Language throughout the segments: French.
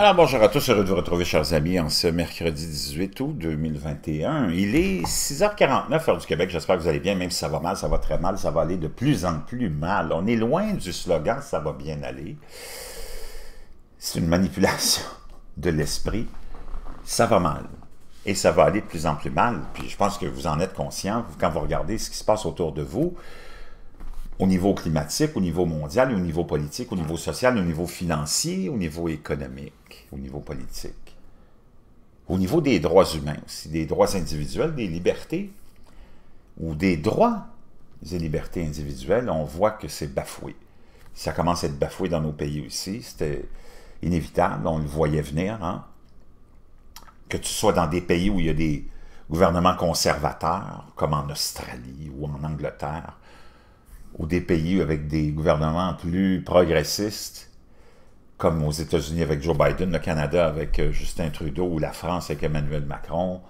Alors bonjour à tous, heureux de vous retrouver chers amis en ce mercredi 18 août 2021. Il est 6h49 heure du Québec, j'espère que vous allez bien, même si ça va mal, ça va très mal, ça va aller de plus en plus mal. On est loin du slogan « ça va bien aller ». C'est une manipulation de l'esprit. Ça va mal. Et ça va aller de plus en plus mal. Puis je pense que vous en êtes conscient, quand vous regardez ce qui se passe autour de vous, au niveau climatique, au niveau mondial, au niveau politique, au niveau social, au niveau financier, au niveau économique, au niveau politique. Au niveau des droits humains aussi, des droits individuels, des libertés, ou des droits et libertés individuelles, on voit que c'est bafoué. Ça commence à être bafoué dans nos pays aussi, c'était inévitable, on le voyait venir. Hein. Que tu sois dans des pays où il y a des gouvernements conservateurs, comme en Australie ou en Angleterre, ou des pays avec des gouvernements plus progressistes, comme aux États-Unis avec Joe Biden, le Canada avec euh, Justin Trudeau ou la France avec Emmanuel Macron.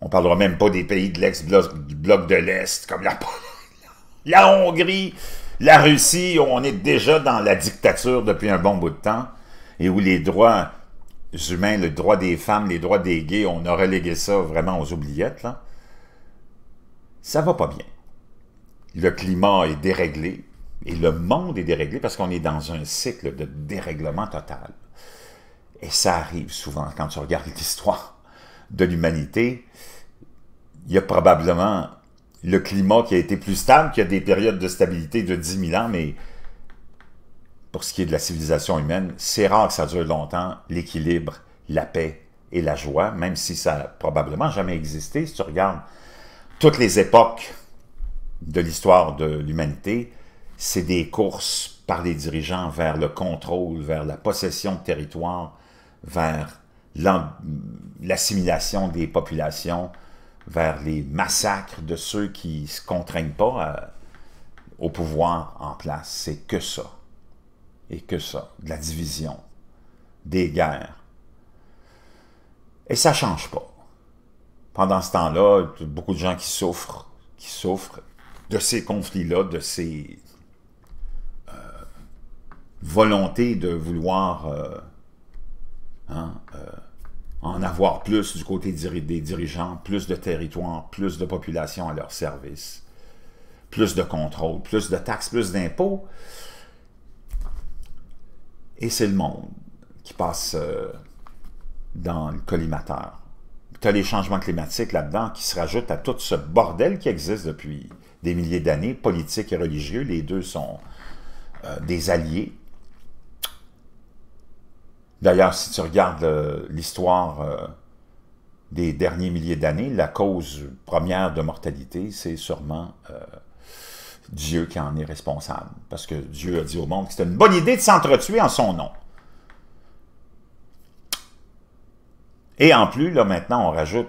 On ne parlera même pas des pays de l'ex-bloc de l'Est, comme la, la Hongrie, la Russie, où on est déjà dans la dictature depuis un bon bout de temps, et où les droits humains, le droit des femmes, les droits des gays, on a relégué ça vraiment aux oubliettes. Là. Ça va pas bien le climat est déréglé et le monde est déréglé parce qu'on est dans un cycle de dérèglement total. Et ça arrive souvent quand tu regardes l'histoire de l'humanité. Il y a probablement le climat qui a été plus stable, qui a des périodes de stabilité de 10 000 ans, mais pour ce qui est de la civilisation humaine, c'est rare que ça dure longtemps, l'équilibre, la paix et la joie, même si ça n'a probablement jamais existé. Si tu regardes toutes les époques de l'histoire de l'humanité, c'est des courses par les dirigeants vers le contrôle, vers la possession de territoire, vers l'assimilation des populations, vers les massacres de ceux qui ne se contraignent pas euh, au pouvoir en place. C'est que ça. Et que ça. De la division, des guerres. Et ça ne change pas. Pendant ce temps-là, beaucoup de gens qui souffrent, qui souffrent, de ces conflits-là, de ces euh, volontés de vouloir euh, hein, euh, en avoir plus du côté des dirigeants, plus de territoires, plus de population à leur service, plus de contrôle, plus de taxes, plus d'impôts. Et c'est le monde qui passe dans le collimateur. Tu as les changements climatiques là-dedans qui se rajoutent à tout ce bordel qui existe depuis des milliers d'années, politique et religieux. Les deux sont euh, des alliés. D'ailleurs, si tu regardes euh, l'histoire euh, des derniers milliers d'années, la cause première de mortalité, c'est sûrement Dieu qui en est responsable. Parce que Dieu a dit au monde que c'était une bonne idée de s'entretuer en son nom. Et en plus, là, maintenant, on rajoute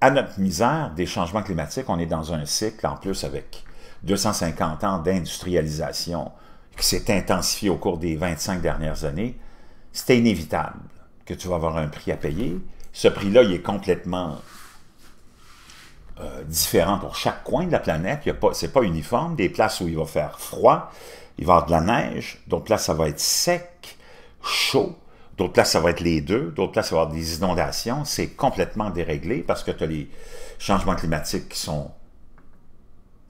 à notre misère des changements climatiques, on est dans un cycle en plus avec 250 ans d'industrialisation qui s'est intensifié au cours des 25 dernières années, c'était inévitable que tu vas avoir un prix à payer. Ce prix-là, il est complètement euh, différent pour chaque coin de la planète. Ce n'est pas uniforme. Des places où il va faire froid, il va y avoir de la neige, Donc là, ça va être sec, chaud. D'autres places, ça va être les deux. D'autres places, ça va avoir des inondations. C'est complètement déréglé parce que tu as les changements climatiques qui sont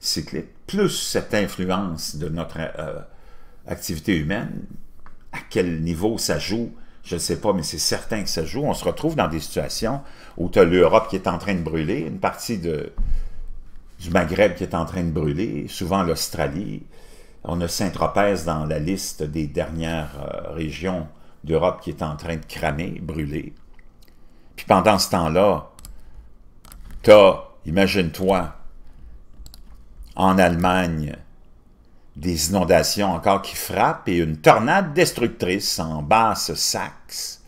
cycliques, plus cette influence de notre euh, activité humaine. À quel niveau ça joue, je ne sais pas, mais c'est certain que ça joue. On se retrouve dans des situations où tu as l'Europe qui est en train de brûler, une partie de, du Maghreb qui est en train de brûler, souvent l'Australie. On a Saint-Tropez dans la liste des dernières euh, régions d'Europe qui est en train de cramer, brûler. Puis pendant ce temps-là, t'as, imagine-toi, en Allemagne, des inondations encore qui frappent et une tornade destructrice en basse Saxe.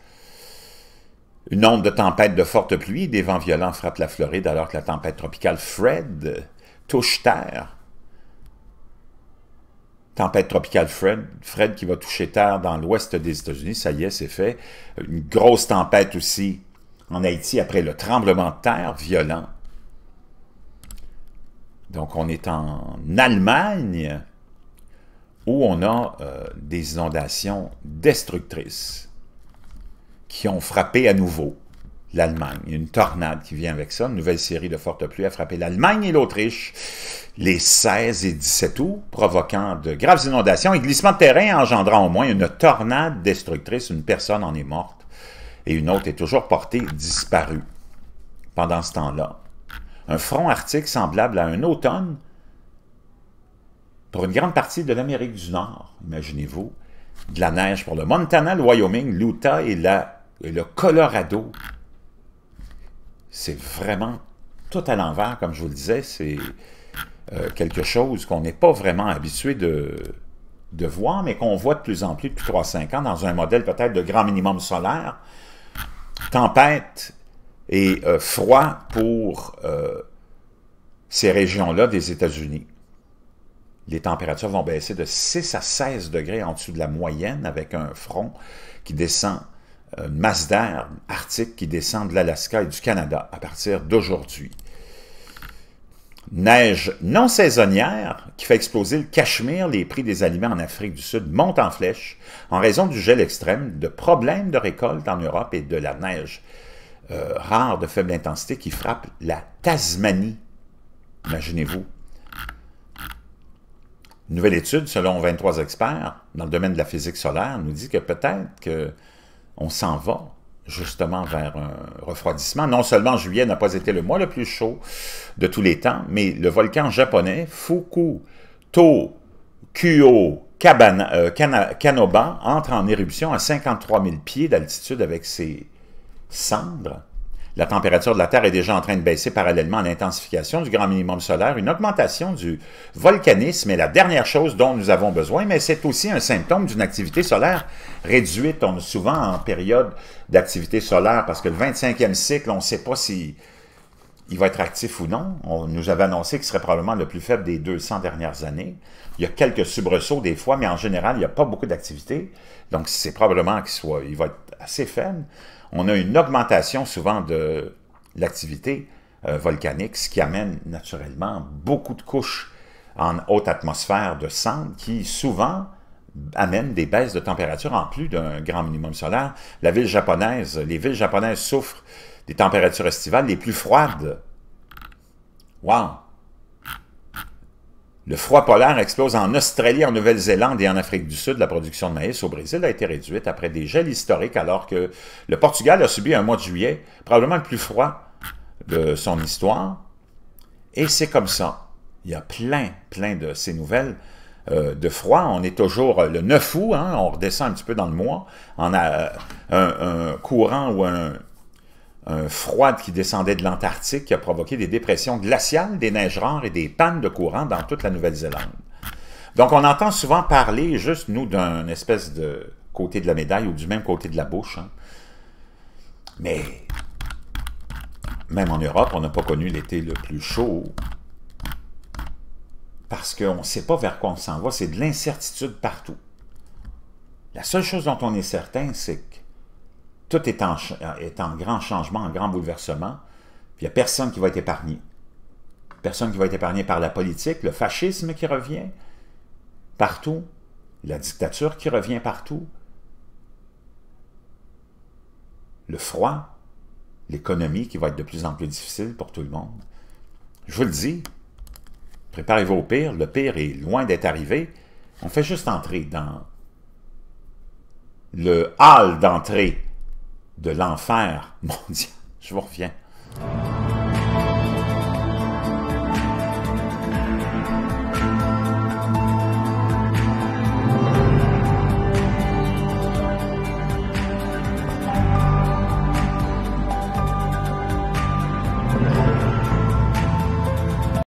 Une onde de tempête de forte pluie, des vents violents frappent la Floride alors que la tempête tropicale Fred touche terre Tempête tropicale Fred, Fred qui va toucher terre dans l'ouest des États-Unis, ça y est, c'est fait. Une grosse tempête aussi en Haïti après le tremblement de terre violent. Donc on est en Allemagne où on a euh, des inondations destructrices qui ont frappé à nouveau l'Allemagne. Une tornade qui vient avec ça, une nouvelle série de fortes pluies a frappé l'Allemagne et l'Autriche les 16 et 17 août, provoquant de graves inondations et glissements de terrain engendrant au moins une tornade destructrice. Une personne en est morte et une autre est toujours portée disparue. Pendant ce temps-là, un front arctique semblable à un automne pour une grande partie de l'Amérique du Nord, imaginez-vous, de la neige pour le Montana, le Wyoming, l'Utah et, le Colorado. C'est vraiment tout à l'envers, comme je vous le disais, c'est euh, quelque chose qu'on n'est pas vraiment habitué de, voir, mais qu'on voit de plus en plus depuis 3 cinq ans dans un modèle peut-être de grand minimum solaire. Tempête et euh, froid pour euh, ces régions-là des États-Unis. Les températures vont baisser de 6 à 16 degrés en dessous de la moyenne avec un front qui descend, une masse d'air arctique qui descend de l'Alaska et du Canada à partir d'aujourd'hui. Neige non saisonnière qui fait exploser le Cachemire, les prix des aliments en Afrique du Sud montent en flèche en raison du gel extrême, de problèmes de récolte en Europe et de la neige euh, rare de faible intensité qui frappe la Tasmanie. Imaginez-vous. Une nouvelle étude, selon 23 experts dans le domaine de la physique solaire, nous dit que peut-être qu'on s'en va justement vers un refroidissement. Non seulement juillet n'a pas été le mois le plus chaud de tous les temps, mais le volcan japonais fuku euh, Kanoba entre en éruption à 53 000 pieds d'altitude avec ses cendres la température de la Terre est déjà en train de baisser parallèlement à l'intensification du grand minimum solaire, une augmentation du volcanisme est la dernière chose dont nous avons besoin, mais c'est aussi un symptôme d'une activité solaire réduite. On est souvent en période d'activité solaire parce que le 25e cycle, on ne sait pas s'il il va être actif ou non. On nous avait annoncé qu'il serait probablement le plus faible des 200 dernières années. Il y a quelques subresauts des fois, mais en général, il n'y a pas beaucoup d'activité. Donc, c'est probablement qu'il va être assez on a une augmentation souvent de l'activité euh, volcanique, ce qui amène naturellement beaucoup de couches en haute atmosphère de cendres qui souvent amène des baisses de température en plus d'un grand minimum solaire. La ville japonaise, les villes japonaises souffrent des températures estivales les plus froides. Wow! Le froid polaire explose en Australie, en Nouvelle-Zélande et en Afrique du Sud. La production de maïs au Brésil a été réduite après des gels historiques alors que le Portugal a subi un mois de juillet, probablement le plus froid de son histoire. Et c'est comme ça. Il y a plein, plein de ces nouvelles euh, de froid. On est toujours euh, le 9 août, hein, on redescend un petit peu dans le mois. On a euh, un courant ou un, un froid qui descendait de l'Antarctique qui a provoqué des dépressions glaciales, des neiges rares et des pannes de courant dans toute la Nouvelle-Zélande. Donc, on entend souvent parler, juste nous, d'un espèce de côté de la médaille ou du même côté de la bouche. Hein. Mais même en Europe, on n'a pas connu l'été le plus chaud parce qu'on ne sait pas vers quoi on s'en va. C'est de l'incertitude partout. La seule chose dont on est certain, c'est que tout est en, grand changement, en grand bouleversement, il n'y a personne qui va être épargné. Personne qui va être épargné par la politique, le fascisme qui revient partout, la dictature qui revient partout, le froid, l'économie qui va être de plus en plus difficile pour tout le monde. Je vous le dis, préparez-vous au pire, le pire est loin d'être arrivé, on fait juste entrer dans le hall d'entrée de l'enfer mondial. Je vous reviens.